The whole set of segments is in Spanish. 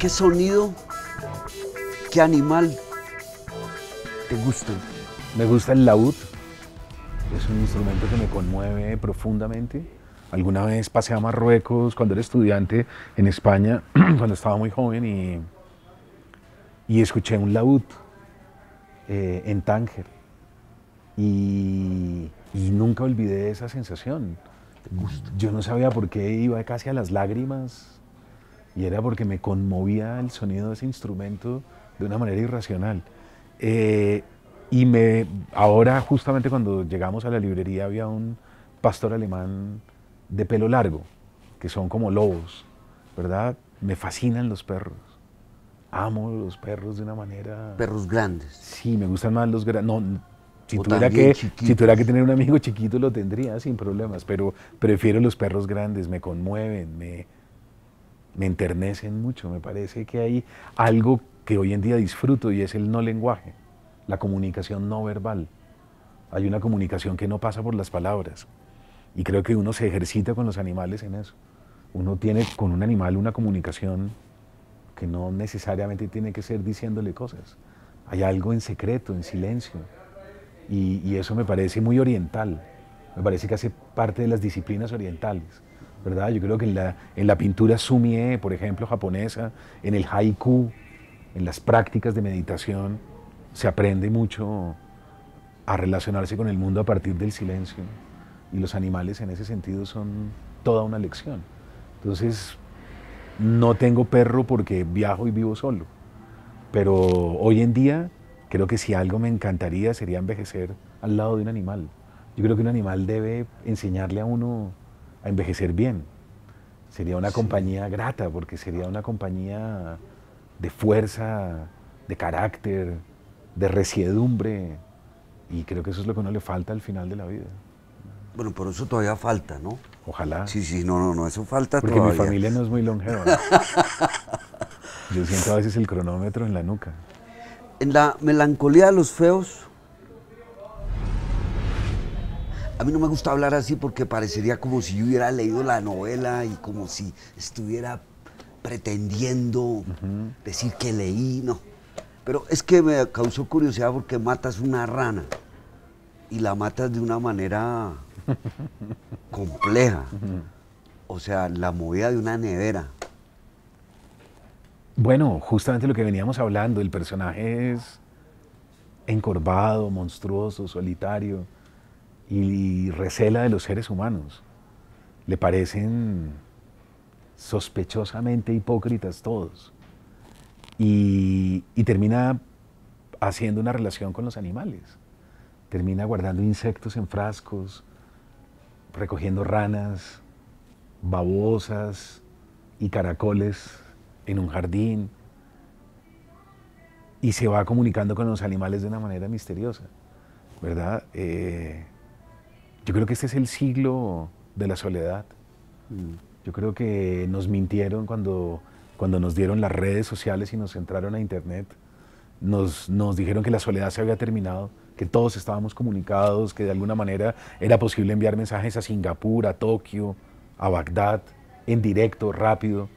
¿Qué sonido, qué animal te gusta? Me gusta el laúd. Es un instrumento que me conmueve profundamente. Alguna vez pasé a Marruecos cuando era estudiante en España, cuando estaba muy joven, y, y escuché un laúd. Eh, en Tánger. Y, nunca olvidé esa sensación. Yo no sabía por qué iba casi a las lágrimas y era porque me conmovía el sonido de ese instrumento de una manera irracional. Eh, y me, ahora justamente cuando llegamos a la librería había un pastor alemán de pelo largo, que son como lobos, ¿verdad? Me fascinan los perros amo los perros de una manera. Perros grandes. Sí, me gustan más los grandes. No, si tuviera, que, si tuviera que tener un amigo chiquito lo tendría sin problemas, pero prefiero los perros grandes, me conmueven, me, me enternecen mucho. Me parece que hay algo que hoy en día disfruto y es el no lenguaje, la comunicación no verbal. Hay una comunicación que no pasa por las palabras y creo que uno se ejercita con los animales en eso. Uno tiene con un animal una comunicación que no necesariamente tiene que ser diciéndole cosas. Hay algo en secreto, en silencio. Y, eso me parece muy oriental. Me parece que hace parte de las disciplinas orientales. ¿verdad? Yo creo que en la, en la pintura sumie, por ejemplo, japonesa, en el haiku, en las prácticas de meditación, se aprende mucho a relacionarse con el mundo a partir del silencio. Y los animales en ese sentido son toda una lección. Entonces, no tengo perro porque viajo y vivo solo. Pero hoy en día creo que si algo me encantaría sería envejecer al lado de un animal. Yo creo que un animal debe enseñarle a uno a envejecer bien. Sería una compañía grata porque sería una compañía de fuerza, de carácter, de resiedumbre. Y creo que eso es lo que no uno le falta al final de la vida. Bueno, por eso todavía falta, ¿no? Ojalá. Sí, sí, no, no, no, eso falta Porque mi familia no es muy longeva. Yo siento a veces el cronómetro en la nuca. En la melancolía de los feos, a mí no me gusta hablar así porque parecería como si yo hubiera leído la novela y como si estuviera pretendiendo decir que leí, no. Pero es que me causó curiosidad porque matas una rana y la matas de una manera compleja. O sea, la movida de una nevera. Bueno, justamente lo que veníamos hablando, el personaje es encorvado, monstruoso, solitario y recela de los seres humanos. Le parecen sospechosamente hipócritas todos. Y, termina haciendo una relación con los animales. Termina guardando insectos en frascos, recogiendo ranas, babosas y caracoles en un jardín y se va comunicando con los animales de una manera misteriosa, ¿verdad? Eh, yo creo que este es el siglo de la soledad. Mm. Yo creo que nos mintieron cuando, cuando nos dieron las redes sociales y nos entraron a internet. nos dijeron que la soledad se había terminado que todos estábamos comunicados, que de alguna manera era posible enviar mensajes a Singapur, a Tokio, a Bagdad, en directo, rápido,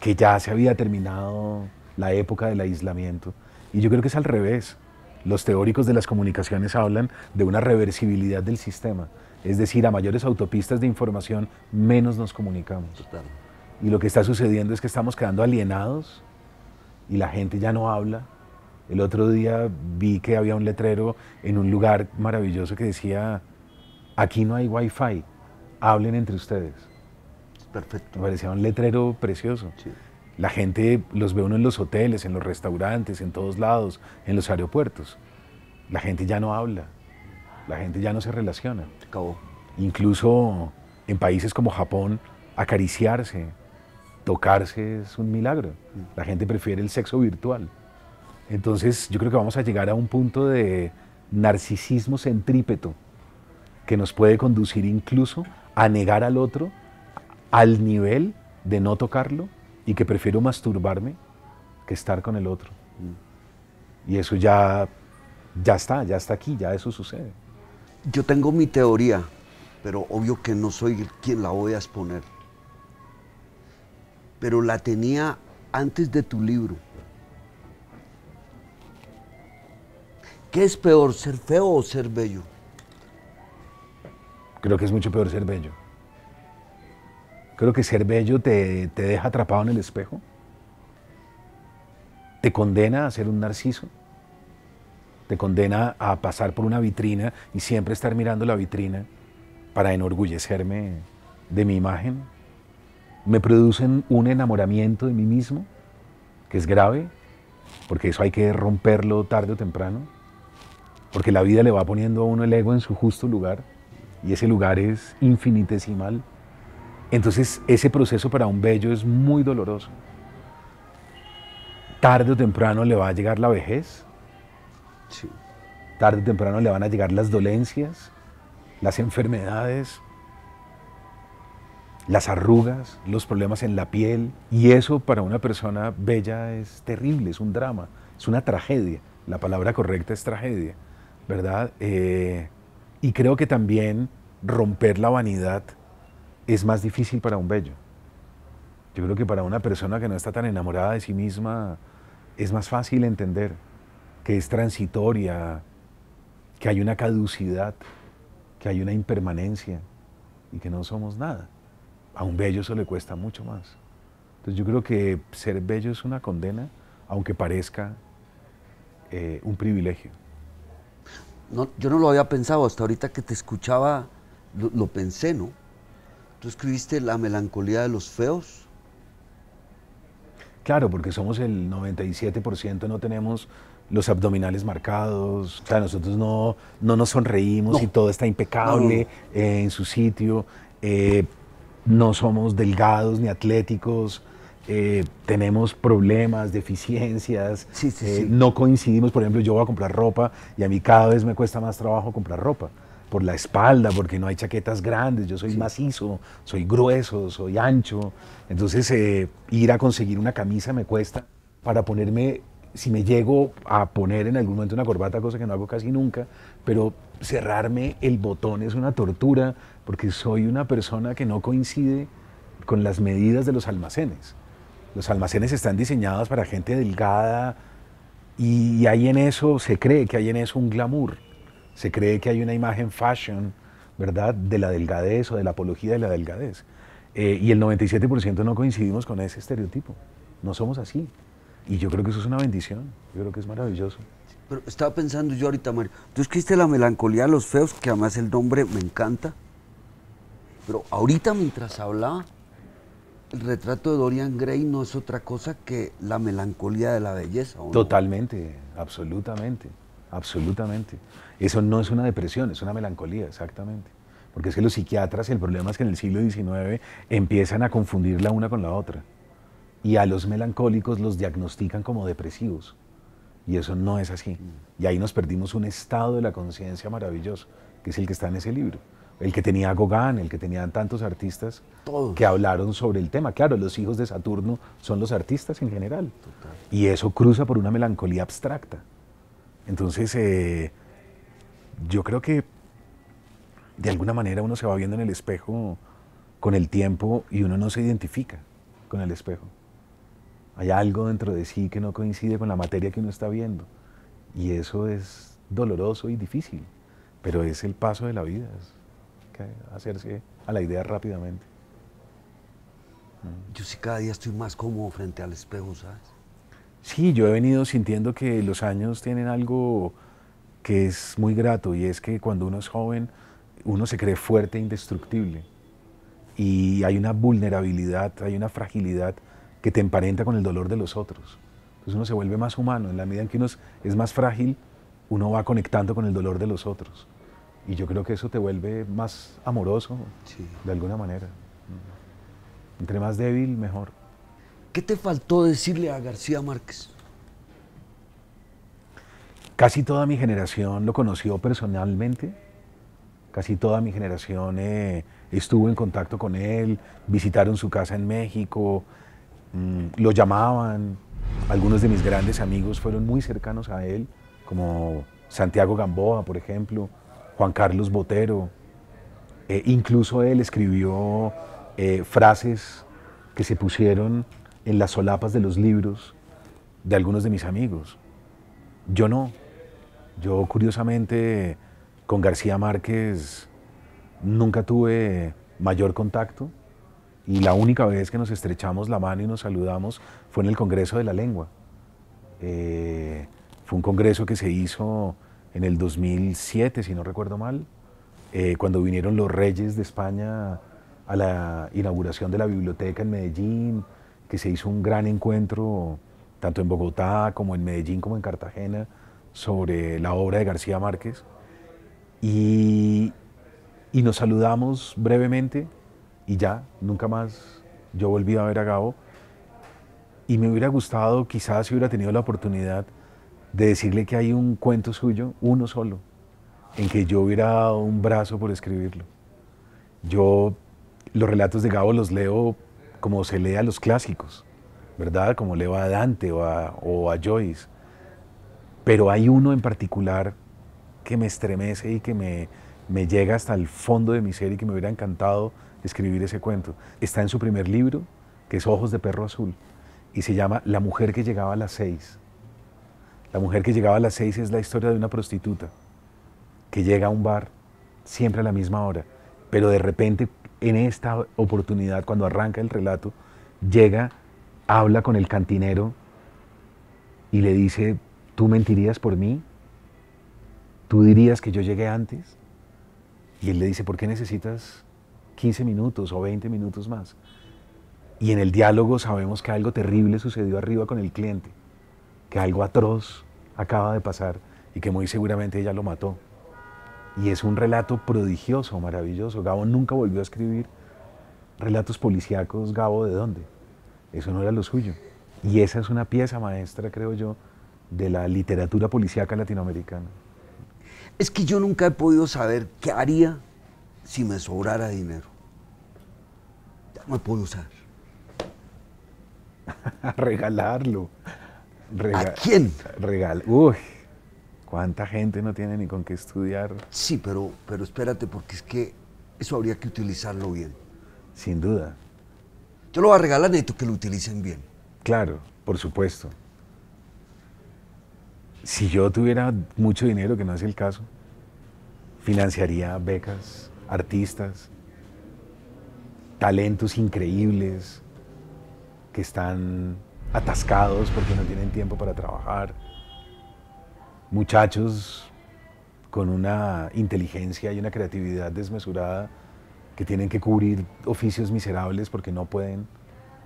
que ya se había terminado la época del aislamiento. Y yo creo que es al revés. Los teóricos de las comunicaciones hablan de una reversibilidad del sistema. Es decir, a mayores autopistas de información, menos nos comunicamos. Y lo que está sucediendo es que estamos quedando alienados y la gente ya no habla, el otro día vi que había un letrero en un lugar maravilloso que decía, aquí no hay wifi, hablen entre ustedes. Perfecto. Me parecía un letrero precioso. La gente los ve uno en los hoteles, en los restaurantes, en todos lados, en los aeropuertos. La gente ya no habla, la gente ya no se relaciona. Se acabó. Incluso en países como Japón, acariciarse, tocarse es un milagro. Mm. La gente prefiere el sexo virtual. Entonces yo creo que vamos a llegar a un punto de narcisismo centrípeto que nos puede conducir incluso a negar al otro al nivel de no tocarlo y que prefiero masturbarme que estar con el otro. Y eso ya, ya está, ya está aquí, ya eso sucede. Yo tengo mi teoría, pero obvio que no soy quien la voy a exponer. Pero la tenía antes de tu libro. ¿Qué es peor, ser feo o ser bello? Creo que es mucho peor ser bello. Creo que ser bello te, te deja atrapado en el espejo. Te condena a ser un narciso. Te condena a pasar por una vitrina y siempre estar mirando la vitrina para enorgullecerme de mi imagen. Me producen un enamoramiento de mí mismo, que es grave, porque eso hay que romperlo tarde o temprano porque la vida le va poniendo a uno el ego en su justo lugar y ese lugar es infinitesimal. Entonces ese proceso para un bello es muy doloroso. Tarde o temprano le va a llegar la vejez, tarde o temprano le van a llegar las dolencias, las enfermedades, las arrugas, los problemas en la piel. Y eso para una persona bella es terrible, es un drama, es una tragedia. La palabra correcta es tragedia. ¿verdad? Eh, y creo que también romper la vanidad es más difícil para un bello. Yo creo que para una persona que no está tan enamorada de sí misma es más fácil entender que es transitoria, que hay una caducidad, que hay una impermanencia y que no somos nada. A un bello eso le cuesta mucho más. Entonces yo creo que ser bello es una condena, aunque parezca eh, un privilegio. No, yo no lo había pensado, hasta ahorita que te escuchaba lo, pensé, ¿no? Tú escribiste La melancolía de los feos. Claro, porque somos el 97%, no tenemos los abdominales marcados, o sea, nosotros no, no nos sonreímos y todo está impecable en su sitio, eh, no somos delgados ni atléticos, eh, tenemos problemas, deficiencias, eh, no coincidimos, por ejemplo, yo voy a comprar ropa y a mí cada vez me cuesta más trabajo comprar ropa por la espalda, porque no hay chaquetas grandes, yo soy macizo, soy grueso, soy ancho, entonces eh, ir a conseguir una camisa me cuesta para ponerme, si me llego a poner en algún momento una corbata, cosa que no hago casi nunca, pero cerrarme el botón es una tortura, porque soy una persona que no coincide con las medidas de los almacenes. Los almacenes están diseñados para gente delgada y hay en eso, se cree que hay en eso un glamour, se cree que hay una imagen fashion, ¿verdad?, de la delgadez o de la apología de la delgadez. Eh, y el 97% no coincidimos con ese estereotipo, no somos así. Y yo creo que eso es una bendición, yo creo que es maravilloso. Pero estaba pensando yo ahorita, Mario, tú escribiste La melancolía de los feos, que además el nombre me encanta, pero ahorita mientras hablaba el retrato de Dorian Gray no es otra cosa que la melancolía de la belleza. Totalmente, absolutamente, absolutamente. Eso no es una depresión, es una melancolía, exactamente. Porque es que los psiquiatras, el problema es que en el siglo XIX empiezan a confundir la una con la otra. Y a los melancólicos los diagnostican como depresivos. Y eso no es así. Mm. Y ahí nos perdimos un estado de la conciencia maravilloso, que es el que está en ese libro el que tenía Gogán, Gauguin, el que tenían tantos artistas que hablaron sobre el tema. Claro, los hijos de Saturno son los artistas en general. Y eso cruza por una melancolía abstracta. Entonces, eh, yo creo que de alguna manera uno se va viendo en el espejo con el tiempo y uno no se identifica con el espejo. Hay algo dentro de sí que no coincide con la materia que uno está viendo. Y eso es doloroso y difícil, pero es el paso de la vida que hacerse a la idea rápidamente. Yo sí cada día estoy más cómodo frente al espejo, ¿sabes? Sí, yo he venido sintiendo que los años tienen algo que es muy grato y es que cuando uno es joven uno se cree fuerte e indestructible y hay una vulnerabilidad, hay una fragilidad que te emparenta con el dolor de los otros. Entonces uno se vuelve más humano, en la medida en que uno es más frágil, uno va conectando con el dolor de los otros. Y yo creo que eso te vuelve más amoroso, de alguna manera. Entre más débil, mejor. ¿Qué te faltó decirle a García Márquez? Casi toda mi generación lo conoció personalmente. Casi toda mi generación eh, estuvo en contacto con él, visitaron su casa en México, mm, lo llamaban. Algunos de mis grandes amigos fueron muy cercanos a él, como Santiago Gamboa, por ejemplo, Juan Carlos Botero. Eh, incluso él escribió eh, frases que se pusieron en las solapas de los libros de algunos de mis amigos. Yo no. Yo curiosamente con García Márquez nunca tuve mayor contacto y la única vez que nos estrechamos la mano y nos saludamos fue en el Congreso de la Lengua. Eh, fue un congreso que se hizo en el 2007, si no recuerdo mal, eh, cuando vinieron los reyes de España a la inauguración de la biblioteca en Medellín, que se hizo un gran encuentro, tanto en Bogotá como en Medellín como en Cartagena, sobre la obra de García Márquez. Y, y nos saludamos brevemente y ya, nunca más yo volví a ver a Gabo. Y me hubiera gustado, quizás si hubiera tenido la oportunidad, de decirle que hay un cuento suyo, uno solo, en que yo hubiera dado un brazo por escribirlo. Yo los relatos de Gabo los leo como se lee a los clásicos, ¿verdad? Como leo a Dante o a, Joyce. Pero hay uno en particular que me estremece y que me, me llega hasta el fondo de mi ser y que me hubiera encantado escribir ese cuento. Está en su primer libro, que es Ojos de Perro Azul, y se llama La mujer que llegaba a las seis. La mujer que llegaba a las seis es la historia de una prostituta que llega a un bar siempre a la misma hora, pero de repente en esta oportunidad, cuando arranca el relato, llega, habla con el cantinero y le dice, ¿tú mentirías por mí? ¿Tú dirías que yo llegué antes? Y él le dice, ¿por qué necesitas 15 minutos o 20 minutos más? Y en el diálogo sabemos que algo terrible sucedió arriba con el cliente que algo atroz acaba de pasar y que muy seguramente ella lo mató. Y es un relato prodigioso, maravilloso. Gabo nunca volvió a escribir relatos policíacos, Gabo, ¿de dónde? Eso no era lo suyo. Y esa es una pieza maestra, creo yo, de la literatura policíaca latinoamericana. Es que yo nunca he podido saber qué haría si me sobrara dinero. Ya no puedo usar. Regalarlo. ¿A quién? Regal. Uy, cuánta gente no tiene ni con qué estudiar. Sí, pero, pero espérate, porque es que eso habría que utilizarlo bien. Sin duda. Yo lo voy a regalar, necesito que lo utilicen bien. Claro, por supuesto. Si yo tuviera mucho dinero, que no es el caso, financiaría becas, artistas, talentos increíbles que están atascados porque no tienen tiempo para trabajar. Muchachos con una inteligencia y una creatividad desmesurada que tienen que cubrir oficios miserables porque no pueden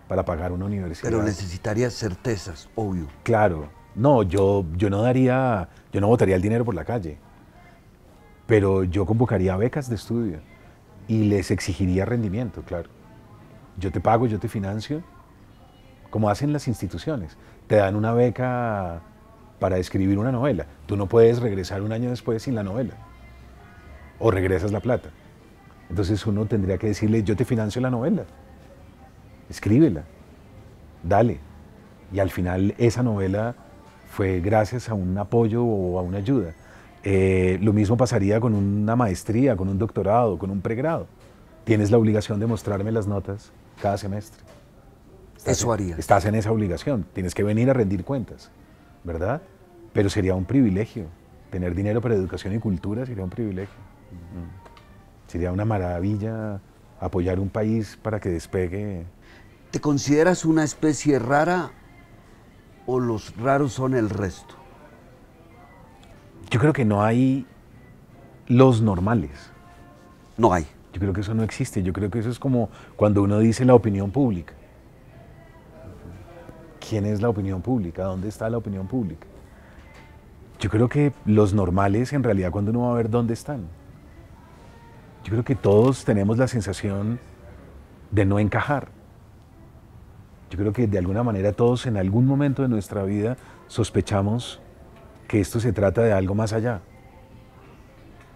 para pagar una universidad. Pero necesitaría certezas, obvio. Claro. No, yo, yo no daría, yo no votaría el dinero por la calle, pero yo convocaría becas de estudio y les exigiría rendimiento, claro. Yo te pago, yo te financio, como hacen las instituciones. Te dan una beca para escribir una novela. Tú no puedes regresar un año después sin la novela. O regresas la plata. Entonces uno tendría que decirle, yo te financio la novela. Escríbela. Dale. Y al final esa novela fue gracias a un apoyo o a una ayuda. Eh, lo mismo pasaría con una maestría, con un doctorado, con un pregrado. Tienes la obligación de mostrarme las notas cada semestre. Eso haría. Estás en esa obligación, tienes que venir a rendir cuentas, ¿verdad? Pero sería un privilegio. Tener dinero para educación y cultura sería un privilegio. Mm. Sería una maravilla apoyar un país para que despegue. ¿Te consideras una especie rara o los raros son el resto? Yo creo que no hay los normales. No hay. Yo creo que eso no existe. Yo creo que eso es como cuando uno dice la opinión pública. ¿quién es la opinión pública? ¿Dónde está la opinión pública? Yo creo que los normales, en realidad, cuando uno va a ver dónde están, yo creo que todos tenemos la sensación de no encajar. Yo creo que de alguna manera todos en algún momento de nuestra vida sospechamos que esto se trata de algo más allá,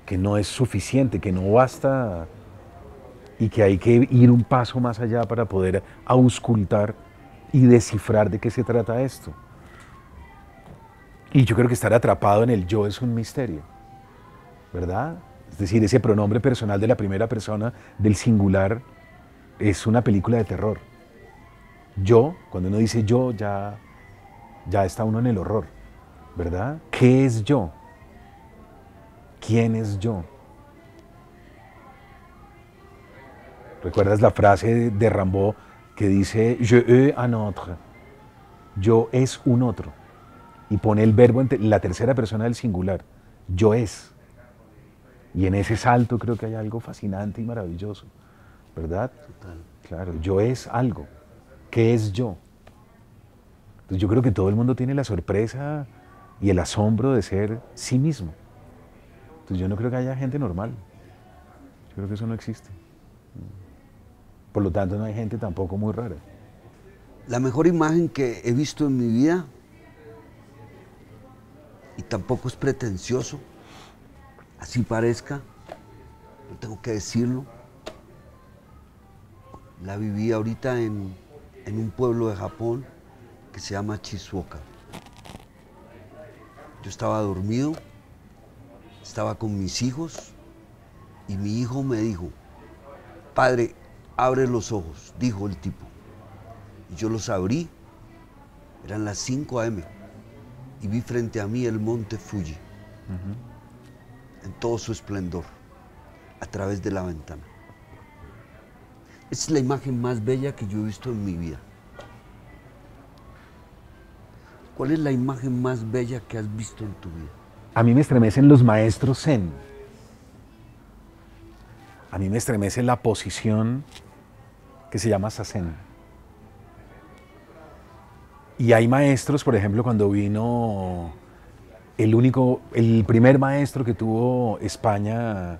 que no es suficiente, que no basta y que hay que ir un paso más allá para poder auscultar y descifrar de qué se trata esto. Y yo creo que estar atrapado en el yo es un misterio, ¿verdad? Es decir, ese pronombre personal de la primera persona del singular es una película de terror. Yo, cuando uno dice yo, ya, ya está uno en el horror, ¿verdad? ¿Qué es yo? ¿Quién es yo? ¿Recuerdas la frase de Rambo que dice je un autre, yo es un otro, y pone el verbo en la tercera persona del singular, yo es. Y en ese salto creo que hay algo fascinante y maravilloso, ¿verdad? Total. Claro, yo es algo. ¿Qué es yo? Entonces pues yo creo que todo el mundo tiene la sorpresa y el asombro de ser sí mismo. Entonces pues yo no creo que haya gente normal. Yo creo que eso no existe. Por lo tanto, no hay gente tampoco muy rara. La mejor imagen que he visto en mi vida, y tampoco es pretencioso, así parezca, no tengo que decirlo, la viví ahorita en, en un pueblo de Japón que se llama Chizuoka. Yo estaba dormido, estaba con mis hijos y mi hijo me dijo, padre, Abre los ojos, dijo el tipo. Y yo los abrí, eran las 5 a.m. y vi frente a mí el monte Fuji, en todo su esplendor, a través de la ventana. Es la imagen más bella que yo he visto en mi vida. ¿Cuál es la imagen más bella que has visto en tu vida? A mí me estremecen los maestros zen. A mí me estremece la posición que se llama Sazen. Y hay maestros, por ejemplo, cuando vino el único, el primer maestro que tuvo España,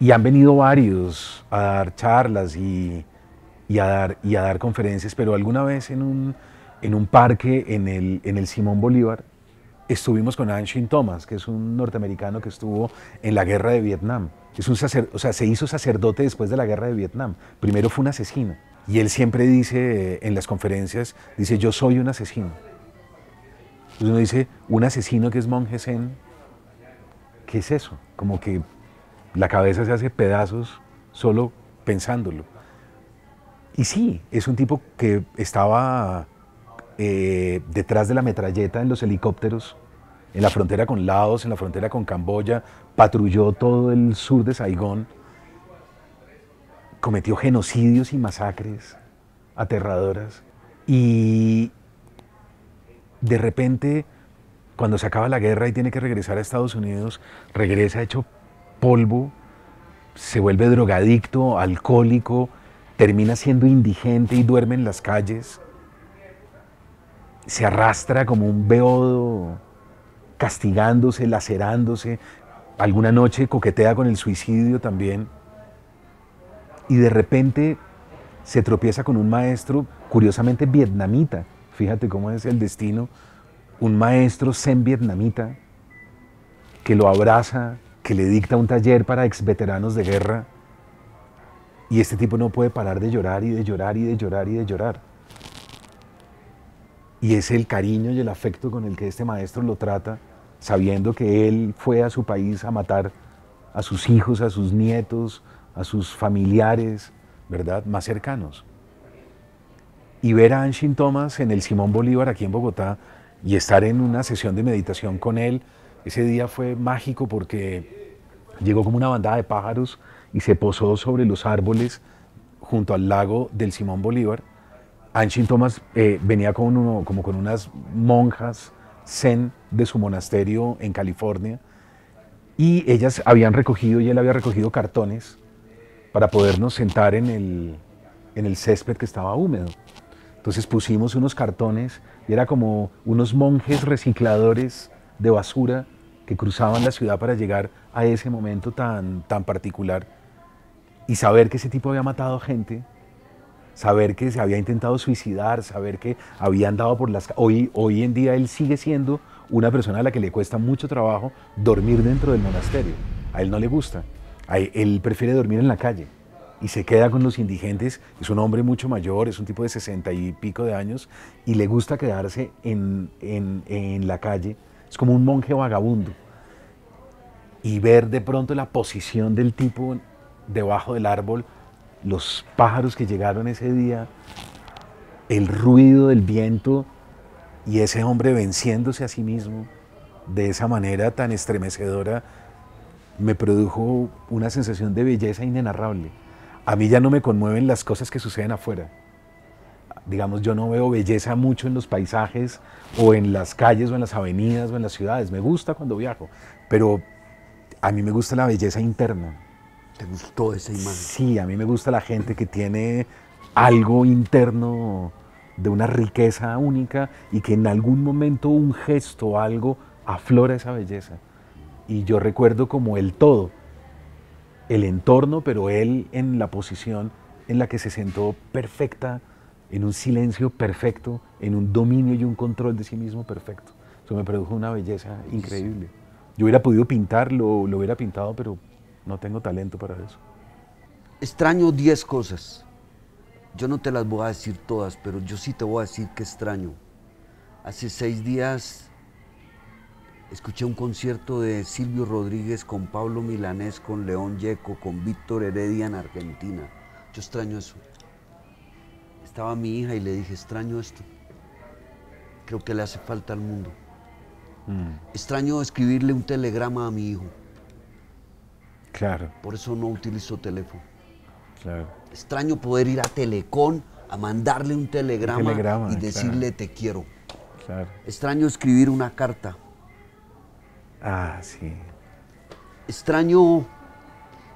y han venido varios a dar charlas y, a, dar, y a dar conferencias, pero alguna vez en un, parque en el, en el Simón Bolívar, estuvimos con Anshin Thomas, que es un norteamericano que estuvo en la guerra de Vietnam sacer, o sea, se hizo sacerdote después de la guerra de Vietnam. Primero fue un asesino. Y él siempre dice eh, en las conferencias, dice, yo soy un asesino. Entonces uno dice, un asesino que es monje zen, ¿qué es eso? Como que la cabeza se hace pedazos solo pensándolo. Y sí, es un tipo que estaba eh, detrás de la metralleta en los helicópteros, en la frontera con Laos, en la frontera con Camboya, patrulló todo el sur de Saigón, cometió genocidios y masacres aterradoras. Y de repente, cuando se acaba la guerra y tiene que regresar a Estados Unidos, regresa hecho polvo, se vuelve drogadicto, alcohólico, termina siendo indigente y duerme en las calles. Se arrastra como un beodo, castigándose, lacerándose, alguna noche coquetea con el suicidio también y de repente se tropieza con un maestro, curiosamente vietnamita, fíjate cómo es el destino, un maestro zen vietnamita que lo abraza, que le dicta un taller para ex veteranos de guerra y este tipo no puede parar de llorar y de llorar y de llorar y de llorar. Y es el cariño y el afecto con el que este maestro lo trata sabiendo que él fue a su país a matar a sus hijos, a sus nietos, a sus familiares, ¿verdad? Más cercanos. Y ver a Anshin Thomas en el Simón Bolívar aquí en Bogotá y estar en una sesión de meditación con él, ese día fue mágico porque llegó como una bandada de pájaros y se posó sobre los árboles junto al lago del Simón Bolívar. Anshin Thomas eh, venía como con unas monjas zen de su monasterio en California y ellas habían recogido y él había recogido cartones para podernos sentar en el, césped que estaba húmedo. Entonces pusimos unos cartones y era como unos monjes recicladores de basura que cruzaban la ciudad para llegar a ese momento tan, tan particular y saber que ese tipo había matado gente saber que se había intentado suicidar, saber que había andado por las... Hoy, hoy en día él sigue siendo una persona a la que le cuesta mucho trabajo dormir dentro del monasterio. A él no le gusta. E, él, prefiere dormir en la calle y se queda con los indigentes. Es un hombre mucho mayor, es un tipo de sesenta y pico de años y le gusta quedarse en, en, en la calle. Es como un monje vagabundo. Y ver de pronto la posición del tipo debajo del árbol los pájaros que llegaron ese día, el ruido del viento y ese hombre venciéndose a sí mismo de esa manera tan estremecedora, me produjo una sensación de belleza inenarrable. A mí ya no me conmueven las cosas que suceden afuera. Digamos, yo no veo belleza mucho en los paisajes o en las calles o en las avenidas o en las ciudades. Me gusta cuando viajo, pero a mí me gusta la belleza interna, ¿Te gustó esa imagen? Sí, a mí me gusta la gente que tiene algo interno de una riqueza única y que en algún momento un gesto o algo aflora esa belleza. Y yo recuerdo como el todo, el entorno, pero él en la posición en la que se sentó perfecta, en un silencio perfecto, en un dominio y un control de sí mismo perfecto. Eso me produjo una belleza increíble. Yo hubiera podido pintarlo, lo hubiera pintado, pero no tengo talento para eso. Extraño 10 cosas. Yo no te las voy a decir todas, pero yo sí te voy a decir que extraño. Hace seis días escuché un concierto de Silvio Rodríguez con Pablo Milanés, con León Yeco, con Víctor Heredia en Argentina. Yo extraño eso. Estaba mi hija y le dije, extraño esto. Creo que le hace falta al mundo. Mm. Extraño escribirle un telegrama a mi hijo. Por eso no utilizo teléfono. Extraño poder ir a Telecom a mandarle un telegrama, y decirle te quiero. Extraño escribir una carta. Ah, sí. Extraño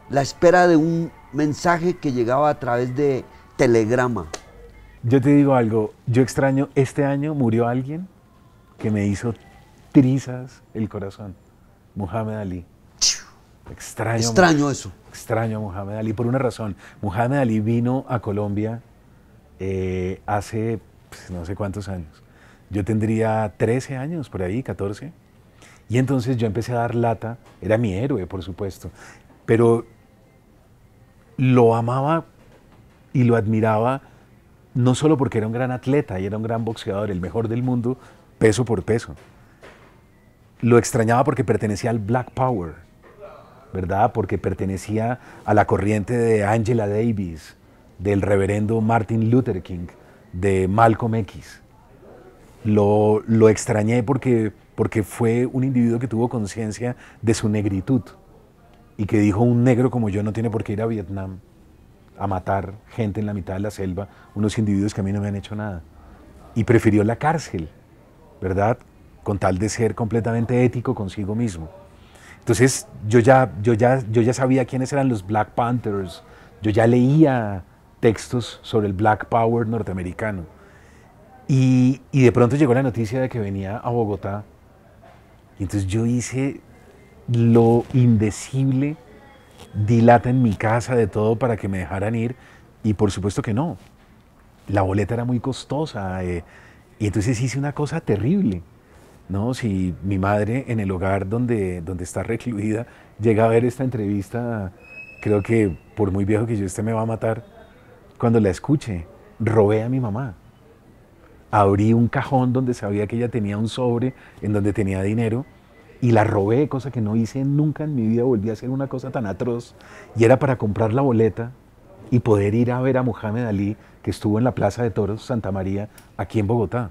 la espera de un mensaje que llegaba a través de telegrama. Yo te digo algo, yo extraño, este año murió alguien que me hizo trizas el corazón, Muhammad Ali. Extraño. Extraño eso. Extraño a Muhammad Ali por una razón. Muhammad Ali vino a Colombia eh, hace pues, no sé cuántos años. Yo tendría 13 años por ahí, 14. Y entonces yo empecé a dar lata. Era mi héroe, por supuesto. Pero lo amaba y lo admiraba no solo porque era un gran atleta y era un gran boxeador, el mejor del mundo, peso por peso. Lo extrañaba porque pertenecía al Black Power ¿verdad? Porque pertenecía a la corriente de Angela Davis, del reverendo Martin Luther King, de Malcolm X. Lo, lo extrañé porque, porque fue un individuo que tuvo conciencia de su negritud y que dijo, un negro como yo no tiene por qué ir a Vietnam a matar gente en la mitad de la selva, unos individuos que a mí no me han hecho nada. Y prefirió la cárcel, ¿verdad? Con tal de ser completamente ético consigo mismo. Entonces yo ya, sabía quiénes eran los Black Panthers, yo ya leía textos sobre el Black Power norteamericano. Y, de pronto llegó la noticia de que venía a Bogotá. Y entonces yo hice lo indecible, dilata en mi casa de todo para que me dejaran ir. Y por supuesto que no. La boleta era muy costosa. Eh, y entonces hice una cosa terrible. Si mi madre en el hogar donde, donde está recluida llega a ver esta entrevista, creo que por muy viejo que yo esté me va a matar cuando la escuche. Robé a mi mamá. Abrí un cajón donde sabía que ella tenía un sobre en donde tenía dinero y la robé, cosa que no hice nunca en mi vida, volví a hacer una cosa tan atroz, y era para comprar la boleta y poder ir a ver a Mohamed Ali, que estuvo en la Plaza de Toros Santa María, aquí en Bogotá.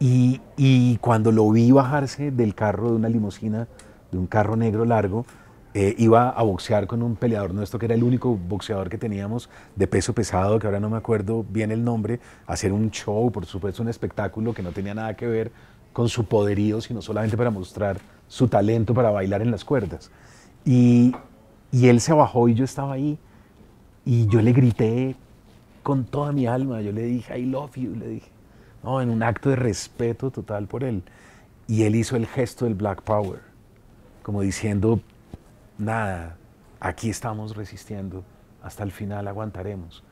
Y, cuando lo vi bajarse del carro de una limusina, de un carro negro largo, eh, iba a boxear con un peleador nuestro que era el único boxeador que teníamos de peso pesado, que ahora no me acuerdo bien el nombre, hacer un show, por supuesto un espectáculo que no tenía nada que ver con su poderío, sino solamente para mostrar su talento para bailar en las cuerdas. Y, y él se bajó y yo estaba ahí y yo le grité con toda mi alma, yo le dije, I love you, le dije en un acto de respeto total por él. Y él hizo el gesto del Black Power, como diciendo, nada, aquí estamos resistiendo, hasta el final aguantaremos.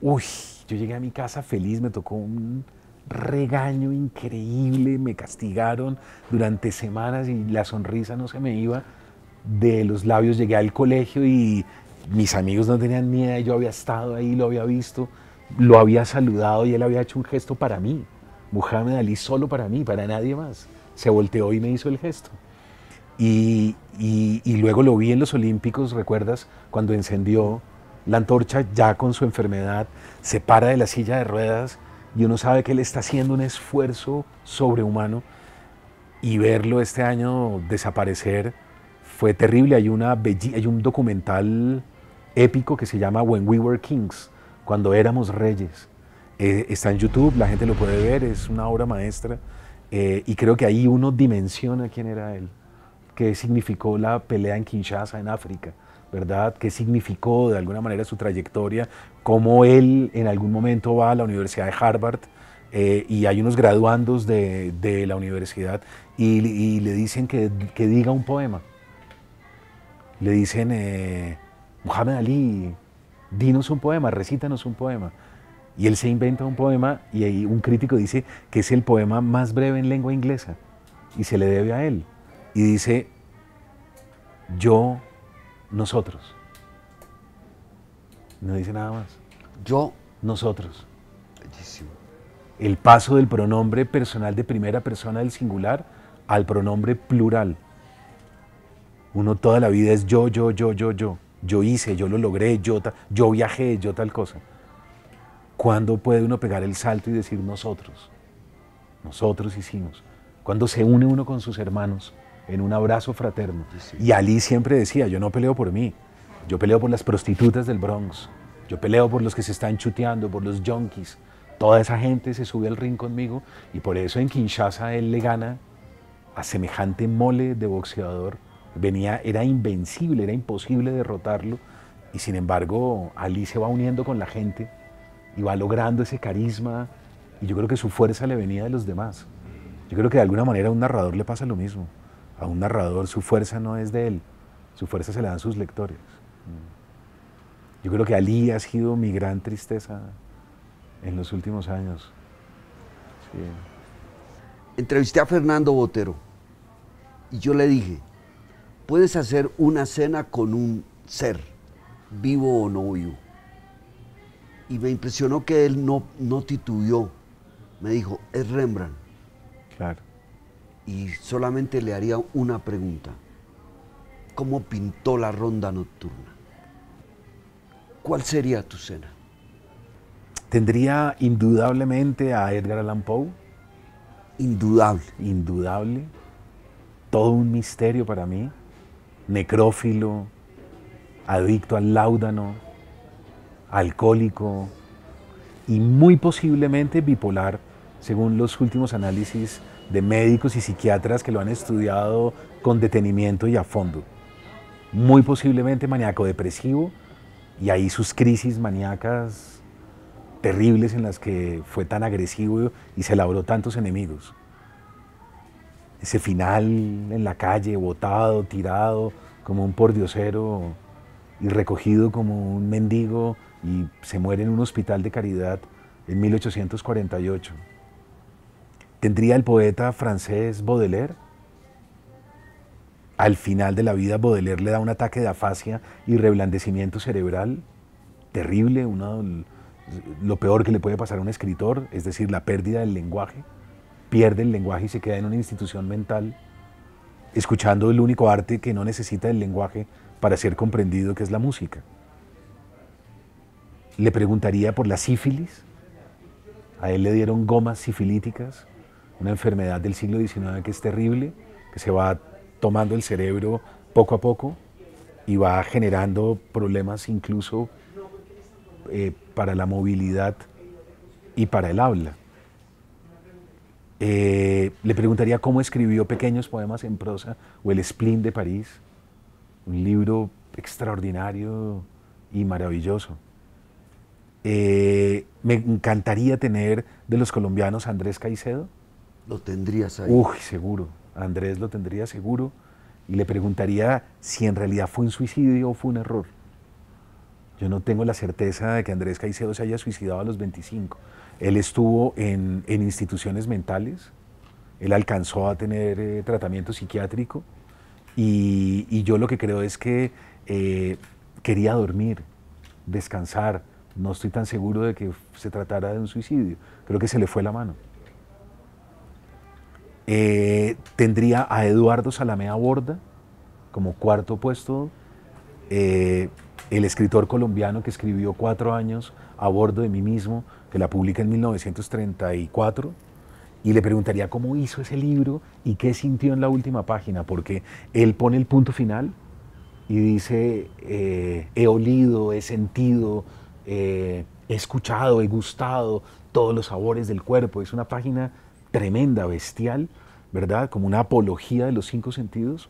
Uy, yo llegué a mi casa feliz, me tocó un regaño increíble, me castigaron durante semanas y la sonrisa no se me iba de los labios. Llegué al colegio y mis amigos no tenían miedo, yo había estado ahí, lo había visto lo había saludado y él había hecho un gesto para mí. Muhammad Ali solo para mí, para nadie más. Se volteó y me hizo el gesto. Y, y, luego lo vi en los Olímpicos, ¿recuerdas? Cuando encendió la antorcha ya con su enfermedad, se para de la silla de ruedas y uno sabe que él está haciendo un esfuerzo sobrehumano y verlo este año desaparecer fue terrible. Hay, una hay un documental épico que se llama When We Were Kings, cuando éramos reyes. Eh, está en YouTube, la gente lo puede ver, es una obra maestra. Eh, y creo que ahí uno dimensiona quién era él, qué significó la pelea en Kinshasa, en África, ¿verdad? ¿Qué significó de alguna manera su trayectoria? Cómo él en algún momento va a la Universidad de Harvard eh, y hay unos graduandos de, la universidad y, le dicen que, que, diga un poema. Le dicen, Muhammad Ali, dinos un poema, recítanos un poema. Y él se inventa un poema y ahí un crítico dice que es el poema más breve en lengua inglesa y se le debe a él. Y dice, yo, nosotros. No dice nada más. Yo, nosotros. Bellísimo. El paso del pronombre personal de primera persona del singular al pronombre plural. Uno toda la vida es yo, yo, yo, yo, yo yo hice, yo lo logré, yo, yo viajé, yo tal cosa. ¿Cuándo puede uno pegar el salto y decir nosotros? Nosotros hicimos. Cuando se une uno con sus hermanos en un abrazo fraterno. Y Ali siempre decía, yo no peleo por mí, yo peleo por las prostitutas del Bronx, yo peleo por los que se están chuteando, por los junkies. Toda esa gente se sube al ring conmigo y por eso en Kinshasa él le gana a semejante mole de boxeador venía, era invencible, era imposible derrotarlo, y sin embargo Ali se va uniendo con la gente y va logrando ese carisma, y yo creo que su fuerza le venía de los demás. Yo creo que de alguna manera a un narrador le pasa lo mismo. A un narrador su fuerza no es de él, su fuerza se la dan sus lectores. Yo creo que Ali ha sido mi gran tristeza en los últimos años. Entrevisté a Fernando Botero y yo le dije, puedes hacer una cena con un ser, vivo o no vivo. Y me impresionó que él no, no titubeó. Me dijo, es Rembrandt. Claro. Y solamente le haría una pregunta. ¿Cómo pintó la ronda nocturna? ¿Cuál sería tu cena? Tendría indudablemente a Edgar Allan Poe. Indudable. Indudable. Todo un misterio para mí necrófilo, adicto al láudano, alcohólico y muy posiblemente bipolar, según los últimos análisis de médicos y psiquiatras que lo han estudiado con detenimiento y a fondo. Muy posiblemente maníaco depresivo y ahí sus crisis maníacas terribles en las que fue tan agresivo y se labró tantos enemigos ese final en la calle, botado, tirado, como un pordiosero y recogido como un mendigo y se muere en un hospital de caridad en 1848. ¿Tendría el poeta francés Baudelaire? Al final de la vida Baudelaire le da un ataque de afasia y reblandecimiento cerebral terrible, lo peor que le puede pasar a un escritor, es decir, la pérdida del lenguaje pierde el lenguaje y se queda en una institución mental, escuchando el único arte que no necesita el lenguaje para ser comprendido, que es la música. Le preguntaría por la sífilis. A él le dieron gomas sifilíticas, una enfermedad del siglo XIX que es terrible, que se va tomando el cerebro poco a poco y va generando problemas incluso eh, para la movilidad y para el habla. Eh, le preguntaría cómo escribió pequeños poemas en prosa o El Splin de París, un libro extraordinario y maravilloso. Eh, me encantaría tener de los colombianos Andrés Caicedo. Lo tendrías ahí. Uy, seguro. Andrés lo tendría seguro. Y le preguntaría si en realidad fue un suicidio o fue un error. Yo no tengo la certeza de que Andrés Caicedo se haya suicidado a los 25. Él estuvo en, instituciones mentales, él alcanzó a tener eh, tratamiento psiquiátrico y, yo lo que creo es que eh, quería dormir, descansar. No estoy tan seguro de que se tratara de un suicidio. Creo que se le fue la mano. Eh, tendría a Eduardo Salamea Borda como cuarto puesto el escritor colombiano que escribió Cuatro años a bordo de mí mismo, que la publica en 1934, y le preguntaría cómo hizo ese libro y qué sintió en la última página, porque él pone el punto final y dice, eh, he olido, he sentido, eh, he escuchado, he gustado todos los sabores del cuerpo. Es una página tremenda, bestial, ¿verdad? Como una apología de los cinco sentidos.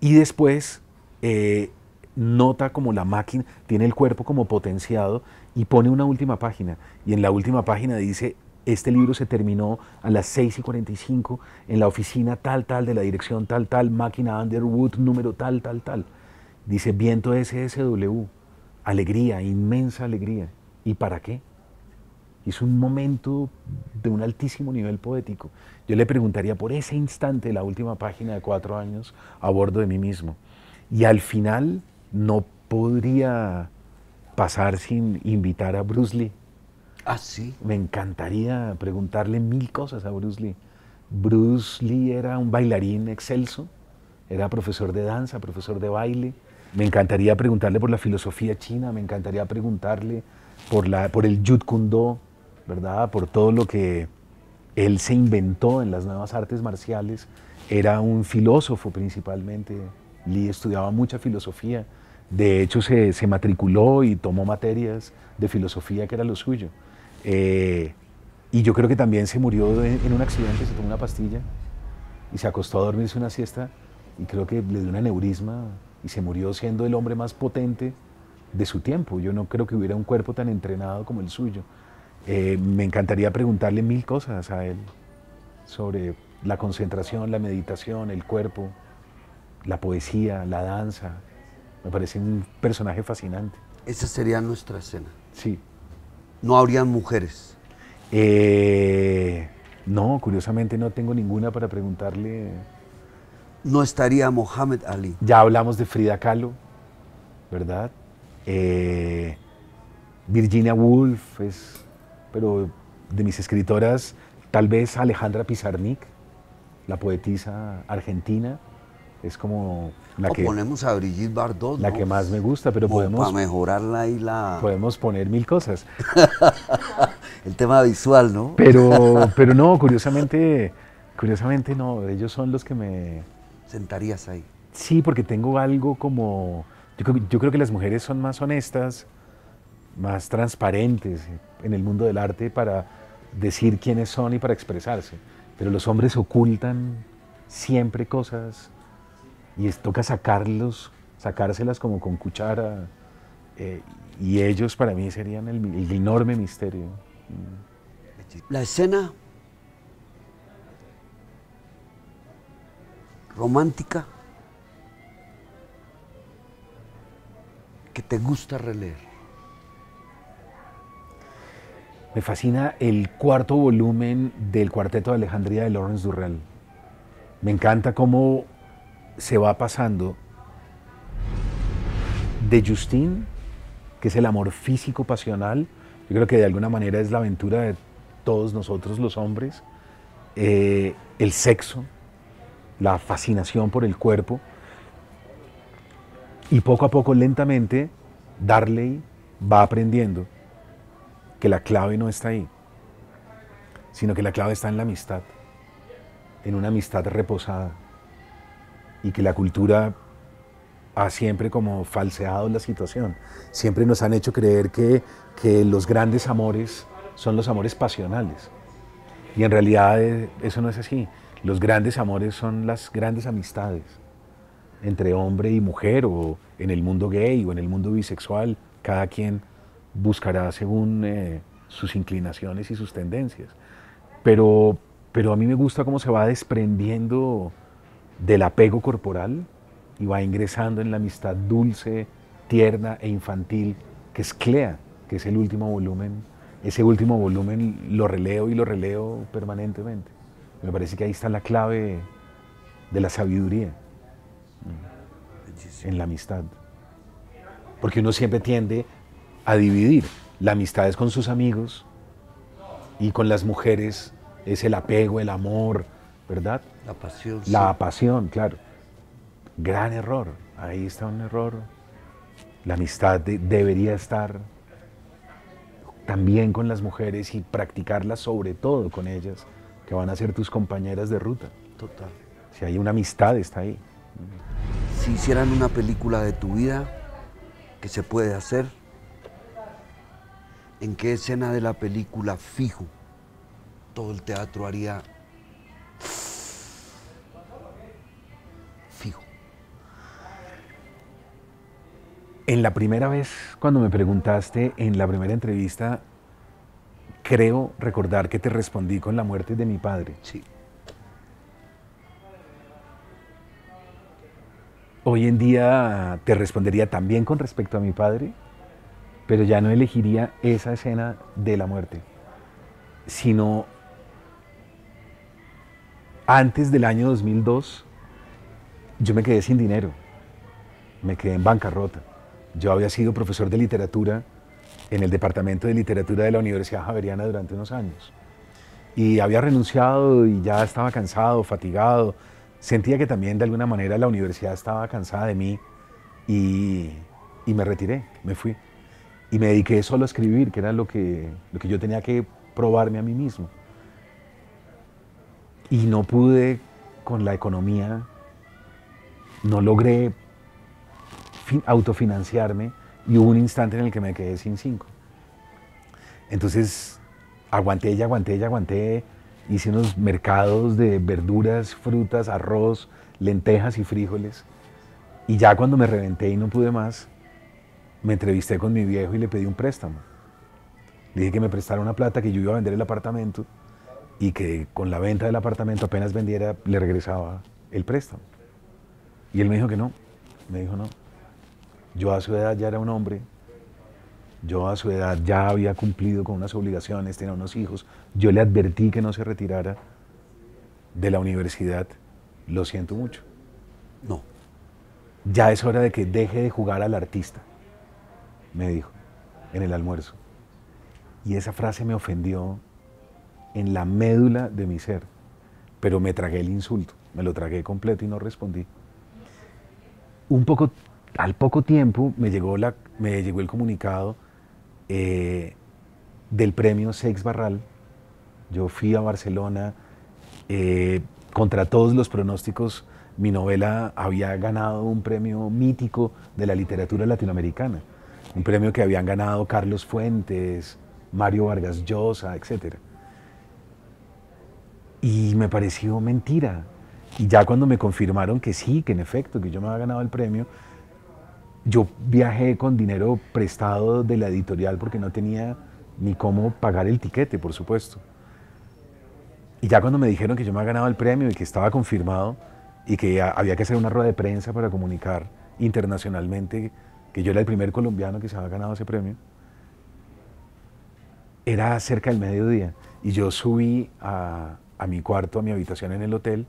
Y después eh, nota como la máquina, tiene el cuerpo como potenciado y pone una última página. Y en la última página dice, este libro se terminó a las 6 y 45 en la oficina tal, tal, de la dirección tal, tal, máquina Underwood, número tal, tal, tal. Dice, viento SSW, alegría, inmensa alegría. ¿Y para qué? Es un momento de un altísimo nivel poético. Yo le preguntaría por ese instante, la última página de cuatro años, a bordo de mí mismo. Y al final no podría pasar sin invitar a Bruce Lee. Ah, sí. Me encantaría preguntarle mil cosas a Bruce Lee. Bruce Lee era un bailarín excelso, era profesor de danza, profesor de baile. Me encantaría preguntarle por la filosofía china, me encantaría preguntarle por, la, por el Jeet Kune ¿verdad? Por todo lo que él se inventó en las nuevas artes marciales. Era un filósofo principalmente, Lee estudiaba mucha filosofía, de hecho se, se matriculó y tomó materias de filosofía que era lo suyo. Eh, y yo creo que también se murió en un accidente, se tomó una pastilla y se acostó a dormirse una siesta y creo que le dio un aneurisma y se murió siendo el hombre más potente de su tiempo. Yo no creo que hubiera un cuerpo tan entrenado como el suyo. Eh, me encantaría preguntarle mil cosas a él sobre la concentración, la meditación, el cuerpo, la poesía, la danza. Me parece un personaje fascinante. Esa sería nuestra escena. Sí. ¿No habrían mujeres? Eh, no, curiosamente no tengo ninguna para preguntarle. No estaría Mohamed Ali. Ya hablamos de Frida Kahlo, ¿verdad? Eh, Virginia Woolf es, pero de mis escritoras, tal vez Alejandra Pizarnik, la poetisa argentina. Es como la que ponemos a Brigitte Bardot, la que más me gusta, pero podemos mejorarla y la podemos poner mil cosas. El tema visual, ¿no? Pero pero no, curiosamente curiosamente no, ellos son los que me sentarías ahí. Sí, porque tengo algo como yo creo que las mujeres son más honestas, más transparentes en el mundo del arte para decir quiénes son y para expresarse, pero los hombres ocultan siempre cosas y toca sacarlos, sacárselas como con cuchara. Eh, y ellos para mí serían el, enorme misterio. Mm. La escena romántica que te gusta releer. Me fascina el cuarto volumen del cuarteto de Alejandría de Lawrence Durrell. Me encanta cómo se va pasando de Justin, que es el amor físico pasional, yo creo que de alguna manera es la aventura de todos nosotros los hombres, eh, el sexo, la fascinación por el cuerpo, y poco a poco, lentamente, Darley va aprendiendo que la clave no está ahí, sino que la clave está en la amistad, en una amistad reposada, y que la cultura ha siempre como falseado la situación. Siempre nos han hecho creer que, que los grandes amores son los amores pasionales. Y en realidad eh, eso no es así. Los grandes amores son las grandes amistades entre hombre y mujer o en el mundo gay o en el mundo bisexual. Cada quien buscará según eh, sus inclinaciones y sus tendencias. Pero, pero a mí me gusta cómo se va desprendiendo del apego corporal y va ingresando en la amistad dulce, tierna e infantil que es Clea, que es el último volumen. Ese último volumen lo releo y lo releo permanentemente. Me parece que ahí está la clave de la sabiduría en la amistad. Porque uno siempre tiende a dividir. La amistad es con sus amigos y con las mujeres es el apego, el amor, ¿verdad? La pasión. La pasión, claro. Gran error, ahí está un error. La amistad debería estar también con las mujeres y practicarla sobre todo con ellas, que van a ser tus compañeras de ruta. Total. Si hay una amistad, está ahí. Si hicieran una película de tu vida, que se puede hacer, ¿en qué escena de la película fijo todo el teatro haría En la primera vez, cuando me preguntaste, en la primera entrevista, creo recordar que te respondí con la muerte de mi padre. Sí. Hoy en día te respondería también con respecto a mi padre, pero ya no elegiría esa escena de la muerte, sino antes del año 2002 yo me quedé sin dinero, me quedé en bancarrota. Yo había sido profesor de literatura en el Departamento de Literatura de la Universidad Javeriana durante unos años. Y había renunciado y ya estaba cansado, fatigado. Sentía que también de alguna manera la universidad estaba cansada de mí y, me retiré, me fui. Y me dediqué solo a escribir, que era lo que, lo que yo tenía que probarme a mí mismo. Y no pude con la economía, no logré autofinanciarme y hubo un instante en el que me quedé sin cinco. Entonces aguanté y aguanté y aguanté. Hice unos mercados de verduras, frutas, arroz, lentejas y frijoles. Y ya cuando me reventé y no pude más, me entrevisté con mi viejo y le pedí un préstamo. Le dije que me prestara una plata, que yo iba a vender el apartamento y que con la venta del apartamento apenas vendiera le regresaba el préstamo. Y él me dijo que no. Me dijo no. Yo a su edad ya era un hombre, yo a su edad ya había cumplido con unas obligaciones, tenía unos hijos, yo le advertí que no se retirara de la universidad, lo siento mucho. No, ya es hora de que deje de jugar al artista, me dijo en el almuerzo. Y esa frase me ofendió en la médula de mi ser, pero me tragué el insulto, me lo tragué completo y no respondí. Un poco al poco tiempo me llegó, la, me llegó el comunicado eh, del premio Sex Barral. Yo fui a Barcelona, eh, contra todos los pronósticos, mi novela había ganado un premio mítico de la literatura latinoamericana, un premio que habían ganado Carlos Fuentes, Mario Vargas Llosa, etc. Y me pareció mentira. Y ya cuando me confirmaron que sí, que en efecto, que yo me había ganado el premio, yo viajé con dinero prestado de la editorial porque no tenía ni cómo pagar el tiquete, por supuesto. Y ya cuando me dijeron que yo me había ganado el premio y que estaba confirmado y que había que hacer una rueda de prensa para comunicar internacionalmente que yo era el primer colombiano que se había ganado ese premio, era cerca del mediodía y yo subí a, a mi cuarto, a mi habitación en el hotel,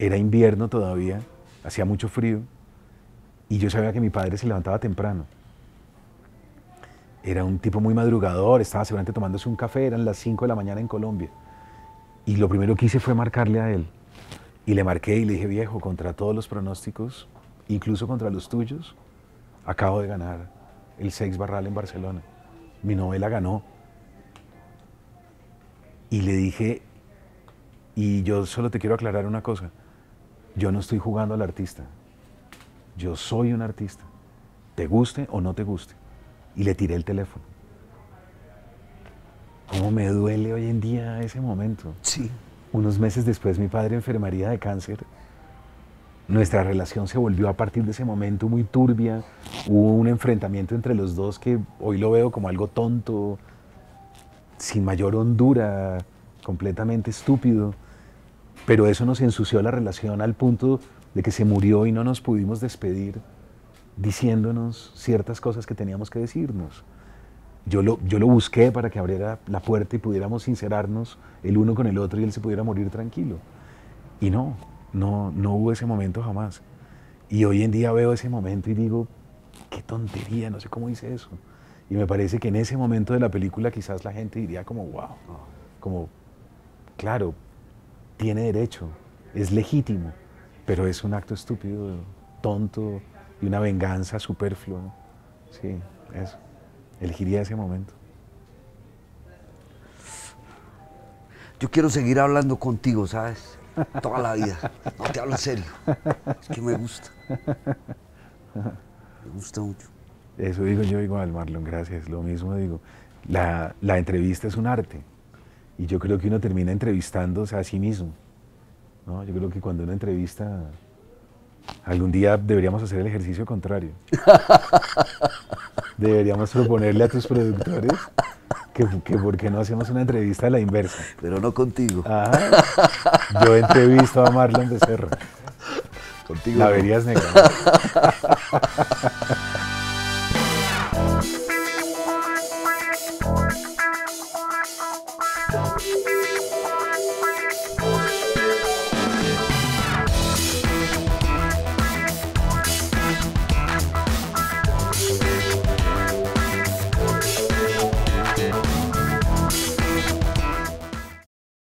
era invierno todavía, hacía mucho frío y yo sabía que mi padre se levantaba temprano. Era un tipo muy madrugador, estaba seguramente tomándose un café, eran las 5 de la mañana en Colombia. Y lo primero que hice fue marcarle a él. Y le marqué y le dije, viejo, contra todos los pronósticos, incluso contra los tuyos, acabo de ganar el Sex Barral en Barcelona. Mi novela ganó. Y le dije, y yo solo te quiero aclarar una cosa, yo no estoy jugando al artista, yo soy un artista, te guste o no te guste. Y le tiré el teléfono. ¿Cómo me duele hoy en día ese momento? Sí. Unos meses después mi padre enfermaría de cáncer. Nuestra relación se volvió a partir de ese momento muy turbia. Hubo un enfrentamiento entre los dos que hoy lo veo como algo tonto, sin mayor hondura, completamente estúpido. Pero eso nos ensució la relación al punto de que se murió y no nos pudimos despedir diciéndonos ciertas cosas que teníamos que decirnos. Yo lo, yo lo busqué para que abriera la puerta y pudiéramos sincerarnos el uno con el otro y él se pudiera morir tranquilo. Y no, no, no hubo ese momento jamás. Y hoy en día veo ese momento y digo, qué tontería, no sé cómo hice eso. Y me parece que en ese momento de la película quizás la gente diría como, wow, ah. como, claro, tiene derecho, es legítimo pero es un acto estúpido, tonto y una venganza superflua. Sí, eso. Elegiría ese momento. Yo quiero seguir hablando contigo, ¿sabes? Toda la vida. No te hablo en serio. Es que me gusta. Me gusta mucho. Eso digo yo igual, Marlon, gracias. Lo mismo digo. la entrevista es un arte. Y yo creo que uno termina entrevistándose a sí mismo. No, yo creo que cuando una entrevista, algún día deberíamos hacer el ejercicio contrario. deberíamos proponerle a tus productores que, por qué no hacemos una entrevista a la inversa. Pero no contigo. Ah, yo entrevisto a Marlon Becerra. Contigo. La verías negra.